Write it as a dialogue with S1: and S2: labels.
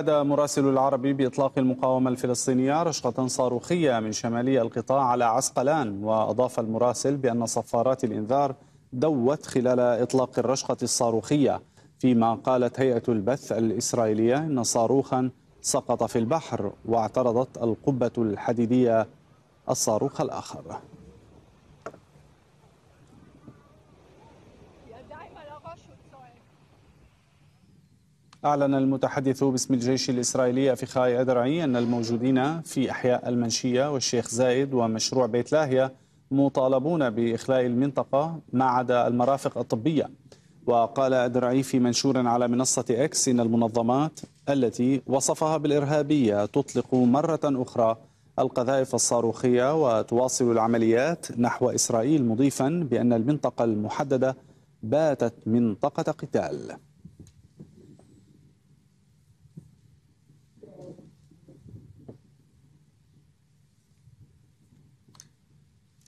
S1: أدى مراسل العربي بإطلاق المقاومة الفلسطينية رشقة صاروخية من شمالي القطاع على عسقلان وأضاف المراسل بأن صفارات الإنذار دوت خلال إطلاق الرشقة الصاروخية فيما قالت هيئة البث الإسرائيلية أن صاروخا سقط في البحر واعترضت القبة الحديدية الصاروخ الآخر أعلن المتحدث باسم الجيش الإسرائيلي أفيخاي أدرعي أن الموجودين في أحياء المنشية والشيخ زايد ومشروع بيت لاهيا مطالبون بإخلاء المنطقة ما عدا المرافق الطبية وقال أدرعي في منشور على منصة إكس إن المنظمات التي وصفها بالإرهابية تطلق مرة أخرى القذائف الصاروخية وتواصل العمليات نحو إسرائيل مضيفا بأن المنطقة المحددة باتت منطقة قتال